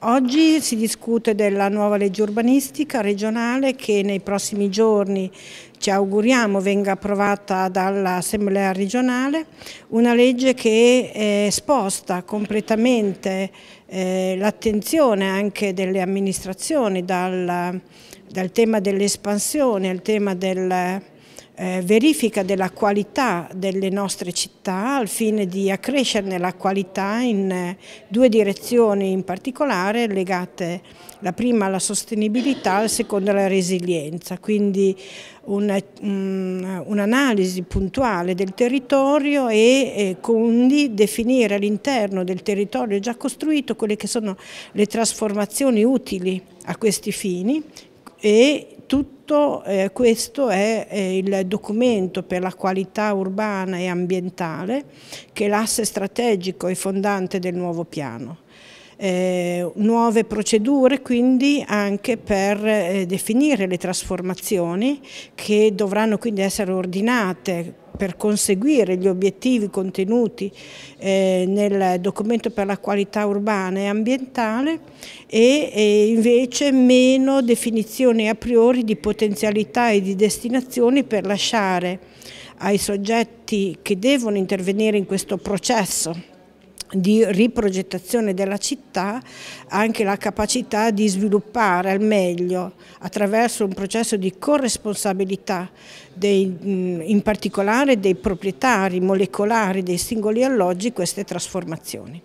Oggi si discute della nuova legge urbanistica regionale che nei prossimi giorni ci auguriamo venga approvata dall'Assemblea regionale, una legge che eh, sposta completamente eh, l'attenzione anche delle amministrazioni dal, dal tema dell'espansione al tema del eh, verifica della qualità delle nostre città al fine di accrescerne la qualità in eh, due direzioni in particolare legate la prima alla sostenibilità, la seconda alla resilienza, quindi mm, un'analisi un puntuale del territorio e eh, quindi definire all'interno del territorio già costruito quelle che sono le trasformazioni utili a questi fini e tutto eh, questo è, è il documento per la qualità urbana e ambientale che è l'asse strategico e fondante del nuovo piano. Eh, nuove procedure quindi anche per eh, definire le trasformazioni che dovranno quindi essere ordinate per conseguire gli obiettivi contenuti eh, nel documento per la qualità urbana e ambientale e, e invece meno definizioni a priori di potenzialità e di destinazioni per lasciare ai soggetti che devono intervenire in questo processo di riprogettazione della città anche la capacità di sviluppare al meglio attraverso un processo di corresponsabilità dei, in particolare dei proprietari molecolari dei singoli alloggi queste trasformazioni.